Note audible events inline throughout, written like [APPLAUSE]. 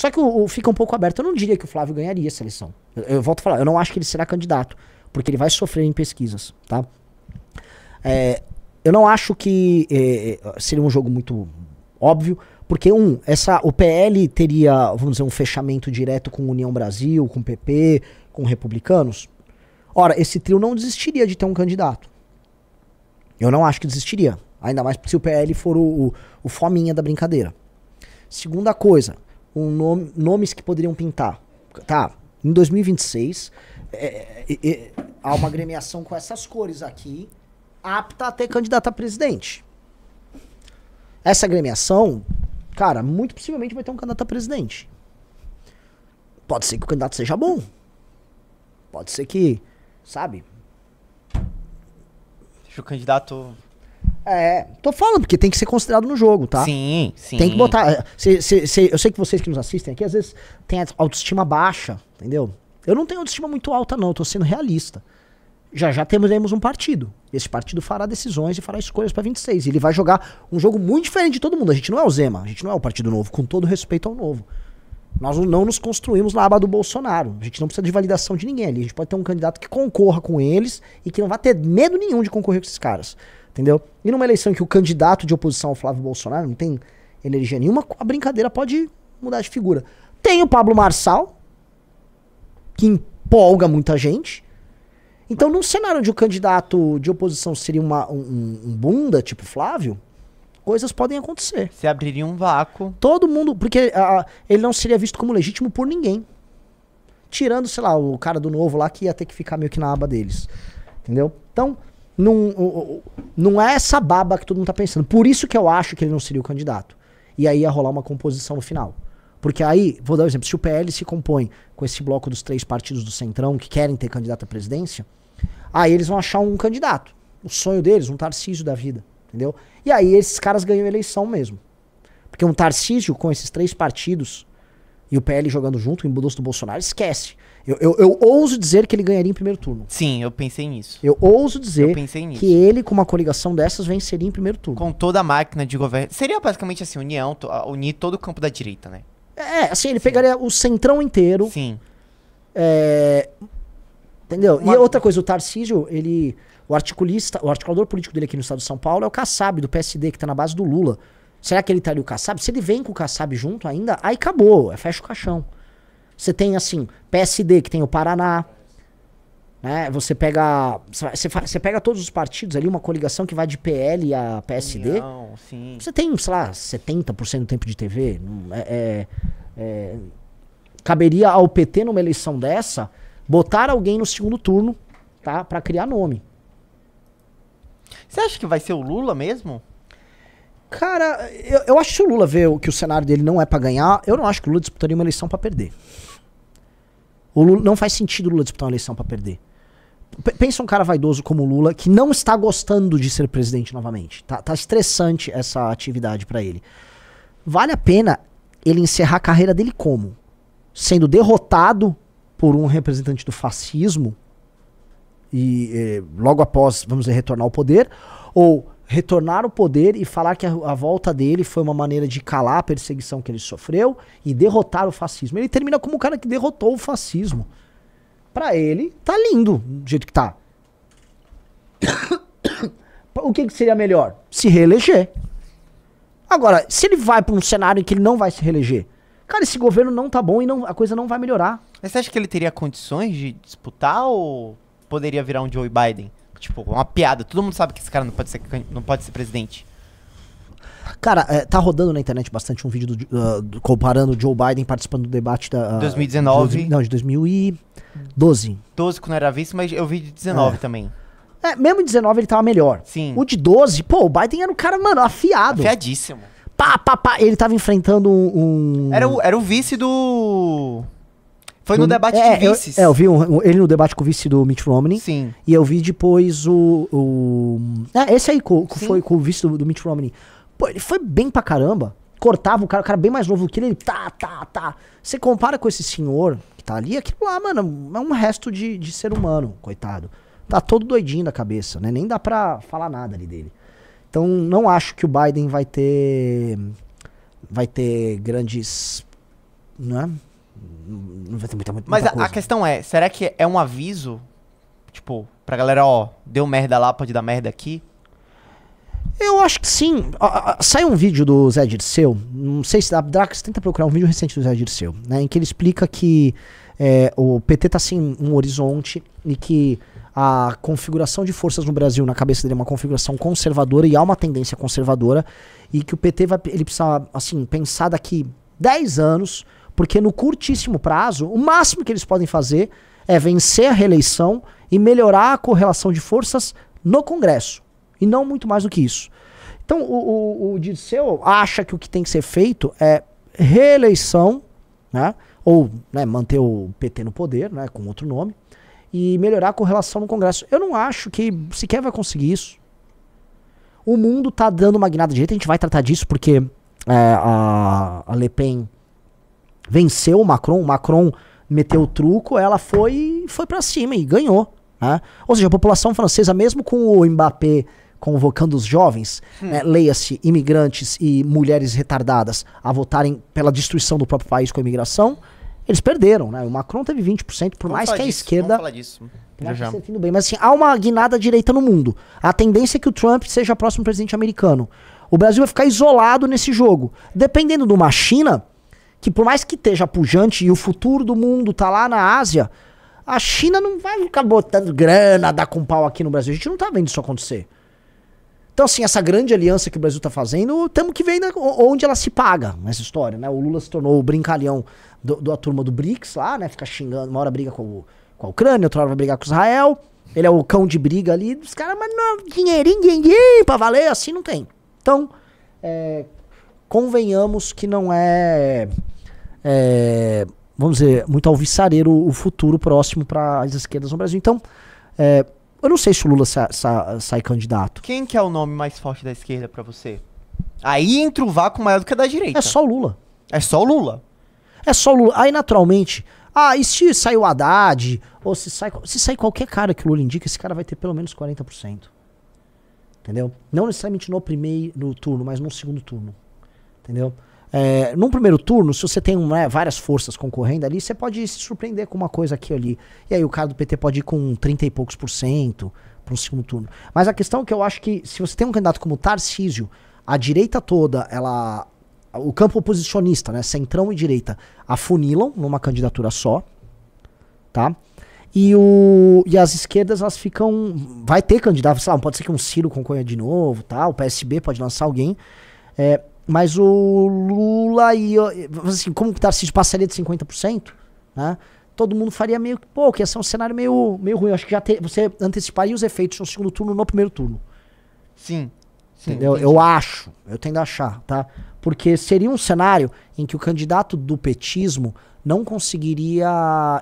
Só que o, o, fica um pouco aberto. Eu não diria que o Flávio ganharia essa eleição. Eu, eu, volto a falar, eu não acho que ele será candidato, porque ele vai sofrer em pesquisas, tá? É, eu não acho que é, é seria um jogo muito óbvio, porque um, essa o PL teria, vamos dizer, um fechamento direto com União Brasil, com PP, com republicanos. Ora, esse trio não desistiria de ter um candidato. Eu não acho que desistiria. Ainda mais se o PL for o, o, o fominha da brincadeira. Segunda coisa, um nome, nomes que poderiam pintar. Tá, em 2026 é, é, é, há uma gremiação com essas cores aqui apta a ter candidato a presidente. Essa gremiação, cara, muito possivelmente vai ter um candidato a presidente. Pode ser que o candidato seja bom. Pode ser que, sabe? Deixa o candidato é, tô falando, porque tem que ser considerado no jogo, tá? Sim, sim. Tem que botar. É, eu sei que vocês que nos assistem aqui, às vezes tem autoestima baixa, entendeu? Eu não tenho autoestima muito alta, não, tô sendo realista. Já já temos um partido. Esse partido fará decisões e fará escolhas para 26. Ele vai jogar um jogo muito diferente de todo mundo. A gente não é o Zema, a gente não é o Partido Novo, com todo respeito ao novo. Nós não nos construímos na aba do Bolsonaro. A gente não precisa de validação de ninguém ali. A gente pode ter um candidato que concorra com eles e que não vai ter medo nenhum de concorrer com esses caras. Entendeu? E numa eleição que o candidato de oposição ao Flávio Bolsonaro não tem energia nenhuma, a brincadeira pode mudar de figura. Tem o Pablo Marçal, que empolga muita gente. Então, num cenário onde o candidato de oposição seria uma, um, um bunda, tipo Flávio, coisas podem acontecer. Se abriria um vácuo. Todo mundo. Porque ele não seria visto como legítimo por ninguém. Tirando, sei lá, o cara do novo lá que ia ter que ficar meio que na aba deles. Entendeu? Então, não, não é essa baba que todo mundo tá pensando. Por isso que eu acho que ele não seria o candidato. E aí ia rolar uma composição no final. Porque aí, vou dar um exemplo, se o PL se compõe com esse bloco dos três partidos do Centrão que querem ter candidato à presidência, aí eles vão achar um candidato. O sonho deles, um Tarcísio da vida, entendeu? E aí esses caras ganham eleição mesmo. Porque um Tarcísio com esses três partidos e o PL jogando junto, o embudoso do Bolsonaro, esquece. Eu, eu, eu, ouso dizer que ele ganharia em primeiro turno. Sim, eu pensei nisso. Eu ouso dizer eu que ele, com uma coligação dessas, venceria em primeiro turno. Com toda a máquina de governo. Seria basicamente assim, união, unir todo o campo da direita, né? É, assim, ele Sim. pegaria o centrão inteiro. Sim. É, entendeu? Uma... E outra coisa, o Tarcísio, ele. O articulista, o articulador político dele aqui no estado de São Paulo é o Kassab, do PSD, que tá na base do Lula. Será que ele tá ali o Kassab? Se ele vem com o Kassab junto ainda, aí acabou, é fecha o caixão. Você tem assim, PSD que tem o Paraná, né? Você pega, você, pega todos os partidos ali, uma coligação que vai de PL a PSD. Você tem, sei lá, 70% do tempo de TV. É, é, é, caberia ao PT numa eleição dessa botar alguém no segundo turno, tá? Para criar nome. Você acha que vai ser o Lula mesmo? Cara, eu, eu acho que se o Lula vê que o cenário dele não é para ganhar, eu não acho que o Lula disputaria uma eleição para perder. O Lula, não faz sentido o Lula disputar uma eleição para perder. P pensa um cara vaidoso como o Lula que não está gostando de ser presidente novamente. Tá, tá estressante essa atividade para ele. Vale a pena ele encerrar a carreira dele como? Sendo derrotado por um representante do fascismo e eh, logo após, vamos dizer, retornar ao poder? Ou retornar o poder e falar que a, a, volta dele foi uma maneira de calar a perseguição que ele sofreu e derrotar o fascismo. Ele termina como o cara que derrotou o fascismo. Para ele, tá lindo do jeito que tá. [COUGHS] o que, que seria melhor? Se reeleger. Agora, se ele vai para um cenário em que ele não vai se reeleger, cara, esse governo não tá bom e não, a coisa não vai melhorar. Mas você acha que ele teria condições de disputar ou poderia virar um Joe Biden? Tipo, é uma piada. Todo mundo sabe que esse cara não pode ser, não pode ser presidente. Cara, é, tá rodando na internet bastante um vídeo do, uh, do, comparando o Joe Biden participando do debate da. Uh, ah, 2019. não, de 2012. 12 quando era vice, mas eu vi de 19 é. também. É, mesmo em 19 ele tava melhor. Sim. O de 12, pô, o Biden era um cara, mano, afiado. Afiadíssimo. Pá, pá, pá. Ele tava enfrentando um. um... Era, o, era o vice do. Foi no, no debate é, de é, vices. Eu, é, eu vi um, ele no debate com o vice do Mitt Romney. Sim. E eu vi depois o. o ah, esse aí que foi com o vice do, do Mitt Romney. Pô, ele foi bem pra caramba. Cortava o cara, o cara bem mais novo do que ele, ele tá, tá, tá. Você compara com esse senhor que tá ali, aquilo lá, mano, é um resto de, de ser humano, coitado. Tá todo doidinho da cabeça, né? Nem dá pra falar nada ali dele. Então, não acho que o Biden vai ter. Vai ter grandes. Né? Não vai ter muita, muita Mas a, coisa. a questão é, será que é um aviso? Tipo, pra galera, ó, deu merda lá, pode dar merda aqui? Eu acho que sim. Sai um vídeo do Zé Dirceu, não sei se a Drax tenta procurar um vídeo recente do Zé Dirceu, né, em que ele explica que é, o PT tá assim um horizonte e que a configuração de forças no Brasil na cabeça dele é uma configuração conservadora e há uma tendência conservadora e que o PT vai ele precisa assim pensar daqui 10 anos porque no curtíssimo prazo, o máximo que eles podem fazer é vencer a reeleição e melhorar a correlação de forças no Congresso. E não muito mais do que isso. Então, o, o, o Dirceu acha que o que tem que ser feito é reeleição, né? ou né, manter o PT no poder, né, com outro nome, e melhorar a correlação no Congresso. Eu não acho que sequer vai conseguir isso. O mundo está dando uma guinada de jeito, a gente vai tratar disso porque é, a, a Le Pen venceu o Macron, o Macron meteu o truco, ela foi foi para cima e ganhou. Né? Ou seja, a população francesa, mesmo com o Mbappé convocando os jovens, hum. né, leia-se imigrantes e mulheres retardadas a votarem pela destruição do próprio país com a imigração, eles perderam, né? O Macron teve 20%, por vamos mais que disso, a esquerda. Vamos falar disso. Já já. Tá bem. Mas assim, há uma guinada direita no mundo. A tendência é que o Trump seja o próximo presidente americano. O Brasil vai ficar isolado nesse jogo. Dependendo de uma China, que por mais que esteja pujante e o futuro do mundo tá lá na Ásia, a China não vai ficar botando grana, dar com pau aqui no Brasil. A gente não tá vendo isso acontecer. Então, assim, essa grande aliança que o Brasil está fazendo, temos que ver onde ela se paga nessa história, né? O Lula se tornou o brincalhão da turma do BRICS lá, né? Fica xingando, uma hora briga com, com a Ucrânia, outra hora vai brigar com Israel. Ele é o cão de briga ali dos caras, mas não, é dinheirinho, dinheirinho pra valer, assim não tem. Então, é, convenhamos que não é, é vamos dizer, muito alvissareiro o futuro próximo para as esquerdas no Brasil. Então, é, eu não sei se o Lula sa sa sai candidato. Quem que é o nome mais forte da esquerda para você? Aí entra o vácuo maior do que a da direita. É só o Lula. É só o Lula. É só o Lula. Aí, naturalmente, ah, e se sai o Haddad, ou se sai, se sai qualquer cara que o Lula indica, esse cara vai ter pelo menos 40%. Entendeu? Não necessariamente no primeiro no turno, mas no segundo turno. Entendeu? É, num primeiro turno, se você tem né, várias forças concorrendo ali, você pode se surpreender com uma coisa aqui ali. E aí o cara do PT pode ir com 30 e poucos por cento para um segundo turno. Mas a questão é que eu acho que se você tem um candidato como Tarcísio, a direita toda, ela. O campo oposicionista, né? Centrão e direita, afunilam numa candidatura só. Tá? E, o, e as esquerdas, elas ficam. Vai ter candidato, sei lá, pode ser que um Ciro concorra de novo, tá? O PSB pode lançar alguém. É, mas o Lula e. Assim, como o Tarcísio passaria de 50%, né? Todo mundo faria meio que. Pô, que ia ser um cenário meio, meio ruim. Eu acho que já te, você anteciparia os efeitos no segundo turno no primeiro turno. Sim. Sim, entendeu? Entendi. Eu acho, eu tendo a achar, tá? Porque seria um cenário em que o candidato do petismo não conseguiria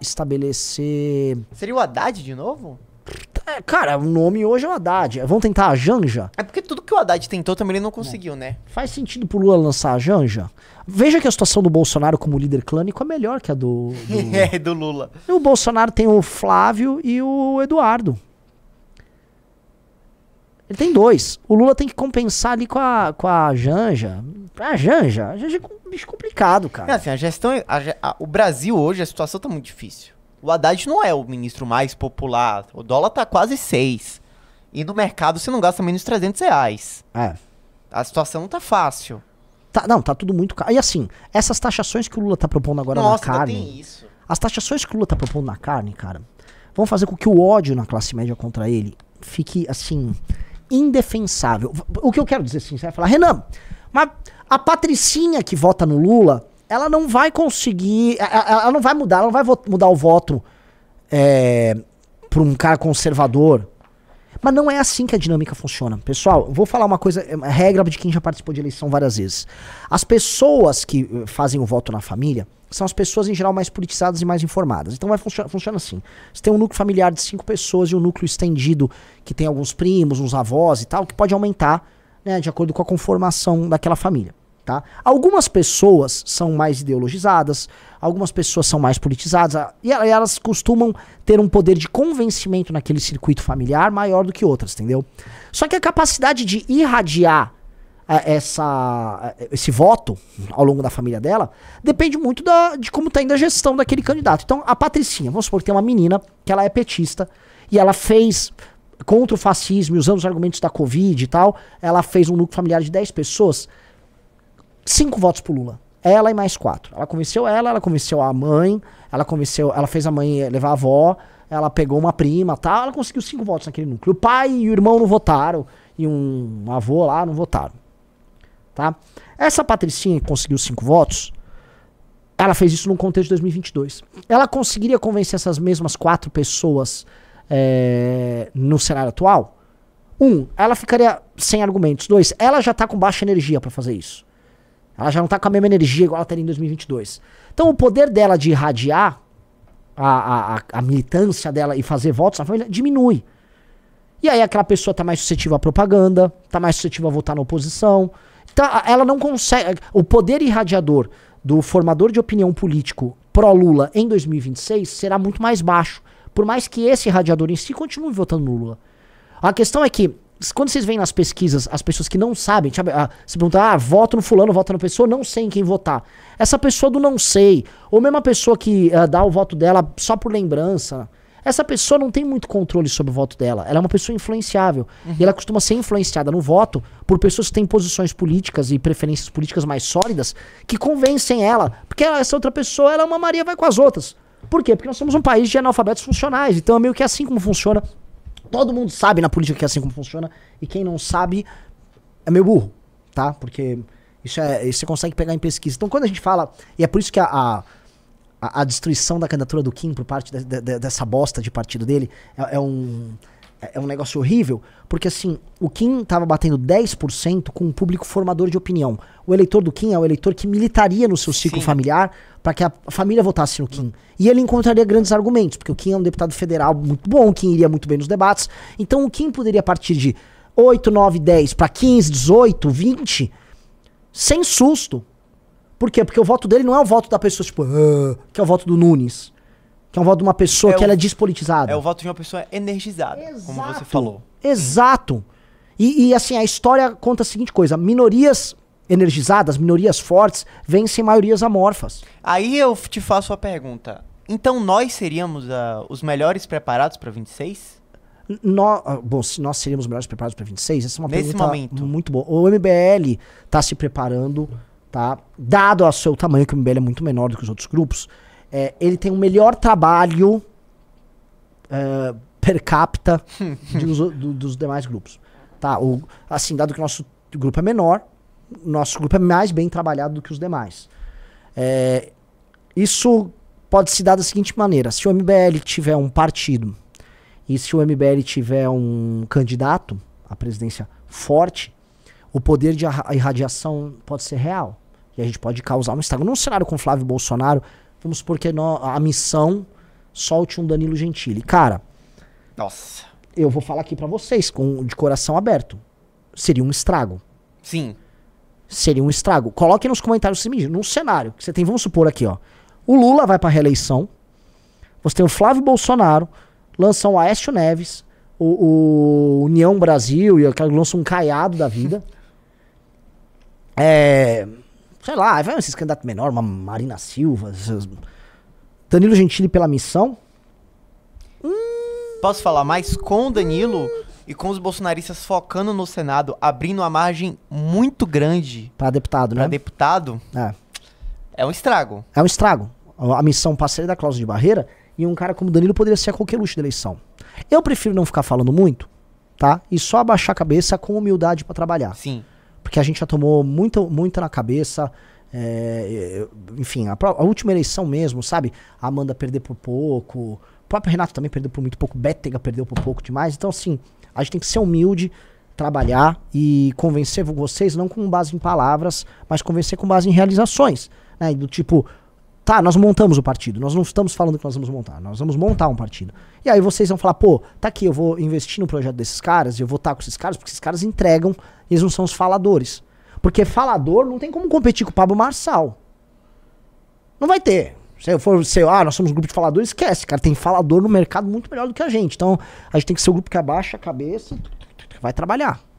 estabelecer. Seria o Haddad de novo? É, cara, o nome hoje é o Haddad. Vamos tentar a Janja? É porque tudo que o Haddad tentou também ele não conseguiu, né? É. Faz sentido pro Lula lançar a Janja? Veja que a situação do Bolsonaro como líder clânico é melhor que a do. do... [LAUGHS] é, do Lula. o Bolsonaro tem o Flávio e o Eduardo. Ele tem dois. O Lula tem que compensar ali com a, com a Janja. A Janja, a Janja é um bicho complicado, cara. É assim, a gestão. A, a, o Brasil hoje, a situação tá muito difícil. O Haddad não é o ministro mais popular. O dólar tá quase 6. E no mercado você não gasta menos de 300 reais. É. A situação não tá fácil. Tá, não, tá tudo muito caro. E assim, essas taxações que o Lula tá propondo agora Nossa, na carne. Tem isso. As taxações que o Lula tá propondo na carne, cara, vão fazer com que o ódio na classe média contra ele fique, assim, indefensável. O que eu quero dizer, assim, você vai falar, Renan, mas a patricinha que vota no Lula ela não vai conseguir. Ela não vai mudar, ela não vai mudar o voto é, para um cara conservador. Mas não é assim que a dinâmica funciona. Pessoal, vou falar uma coisa, uma é, regra de quem já participou de eleição várias vezes. As pessoas que eh, fazem o voto na família são as pessoas em geral mais politizadas e mais informadas. Então vai funciona, funciona assim. Você tem um núcleo familiar de cinco pessoas e um núcleo estendido que tem alguns primos, uns avós e tal, que pode aumentar, né, de acordo com a conformação daquela família. Tá? Algumas pessoas são mais ideologizadas, algumas pessoas são mais politizadas, ah, e elas costumam ter um poder de convencimento naquele circuito familiar maior do que outras, entendeu? Só que a capacidade de irradiar eh, essa, eh, esse voto ao longo da família dela depende muito da, de como está indo a gestão daquele candidato. Então, a Patricinha, vamos supor que tem uma menina que ela é petista e ela fez contra o fascismo e usando os argumentos da Covid e tal, ela fez um núcleo familiar de 10 pessoas cinco votos pro Lula. Ela e mais quatro. Ela convenceu ela, ela convenceu a mãe, ela convenceu, ela fez a mãe levar a avó, ela pegou uma prima tal, ela conseguiu cinco votos naquele núcleo. O pai e o irmão não votaram, e um avô lá não votaram. Tá? Essa Patricinha que conseguiu cinco votos, ela fez isso num contexto de 2022. Ela conseguiria convencer essas mesmas quatro pessoas é, no cenário atual? Um, ela ficaria sem argumentos. Dois, ela já tá com baixa energia para fazer isso. Ela já não tá com a mesma energia igual ela teria em 2022. Então o poder dela de irradiar a, a, a militância dela e fazer votos na família diminui. E aí aquela pessoa tá mais suscetível à propaganda, tá mais suscetível a votar na oposição. Então, ela não consegue. O poder irradiador do formador de opinião político pró-Lula em 2026 será muito mais baixo. Por mais que esse irradiador em si continue votando no Lula. A questão é que quando vocês veem nas pesquisas as pessoas que não sabem, sabe, ah, se perguntar, ah, voto no fulano, voto na pessoa, não sei em quem votar. Essa pessoa do não sei, ou mesmo a pessoa que ah, dá o voto dela só por lembrança, essa pessoa não tem muito controle sobre o voto dela. Ela é uma pessoa influenciável. Uhum. E ela costuma ser influenciada no voto por pessoas que têm posições políticas e preferências políticas mais sólidas que convencem ela. Porque essa outra pessoa, ela é uma Maria, vai com as outras. Por quê? Porque nós somos um país de analfabetos funcionais. Então é meio que assim como funciona todo mundo sabe na política que é assim como funciona. E quem não sabe é meio burro, tá? Porque isso é, isso você consegue pegar em pesquisa. Então quando a gente fala, e é por isso que a, a a, destruição da candidatura do Kim por parte de, de, dessa bosta de partido dele é, é um, é, é um negócio horrível, porque assim, o Kim estava batendo 10% com um público formador de opinião. O eleitor do Kim é o eleitor que militaria no seu ciclo Sim. familiar para que a família votasse no Kim. E ele encontraria grandes argumentos, porque o Kim é um deputado federal muito bom, o Kim iria muito bem nos debates. Então o Kim poderia partir de 8, 9, 10 para 15, 18, 20, sem susto. Por quê? Porque o voto dele não é o voto da pessoa, tipo, ah", que é o voto do Nunes. Que é o voto de uma pessoa é que o, ela é despolitizada. É o voto de uma pessoa energizada, Exato. como você falou. Exato. E, e, assim, a história conta a seguinte coisa: minorias energizadas, minorias fortes, vencem maiorias amorfas. Aí eu te faço a pergunta. Então nós seríamos uh, os melhores preparados para 26? Nós, bom, se nós seríamos os melhores preparados para 26, essa é uma Nesse pergunta momento. muito boa. O MBL está se preparando, tá? Dado o seu tamanho, que o MBL é muito menor do que os outros grupos, é, ele tem o um melhor trabalho é, per capita [LAUGHS] de, do, dos demais grupos. Tá? O, assim, dado que o nosso grupo é menor, nosso grupo é mais bem trabalhado do que os demais. É, isso pode se dar da seguinte maneira: se o MBL tiver um partido e se o MBL tiver um candidato à presidência forte, o poder de irradiação pode ser real. E a gente pode causar um estrago. Num cenário com Flávio Bolsonaro, vamos supor que é a missão solte um Danilo Gentili. Cara. Nossa. Eu vou falar aqui para vocês com, de coração aberto. Seria um estrago. Sim seria um estrago. Coloque nos comentários me seguinte, num cenário que você tem, vamos supor aqui, ó. O Lula vai para reeleição. Você tem o Flávio Bolsonaro, lançam o Aécio Neves, o, o União Brasil e lançam lança um caiado da vida. [LAUGHS] é, sei lá, vai esses candidatos menor, uma Marina Silva, esses... Danilo Gentili pela missão. Posso falar mais com Danilo? e com os bolsonaristas focando no Senado, abrindo uma margem muito grande. Para deputado, né? Para deputado. É. É um estrago. É um estrago. A missão parceira da cláusula de barreira e um cara como Danilo poderia ser a qualquer luxo da eleição. Eu prefiro não ficar falando muito, tá? E só abaixar a cabeça com humildade para trabalhar. Sim. Porque a gente já tomou muita, muita na cabeça. É, é enfim, a, a, última eleição mesmo, sabe? A Amanda perder por pouco. O próprio Renato também perdeu por muito pouco. Bétega perdeu por pouco demais. Então, assim, a gente tem que ser humilde, trabalhar e convencer vocês não com base em palavras, mas convencer com base em realizações. Né? Do tipo, tá, nós montamos o partido, nós não estamos falando que nós vamos montar, nós vamos montar um partido. E aí vocês vão falar, pô, tá aqui, eu vou investir no projeto desses caras, eu vou estar com esses caras, porque esses caras entregam, eles não são os faladores. Porque falador não tem como competir com o Pablo Marçal. Não vai ter. Se for ser, ah, nós somos grupo de faladores, esquece, cara. Tem falador no mercado muito melhor do que a gente. Então, a gente tem que ser o grupo que abaixa a cabeça vai trabalhar.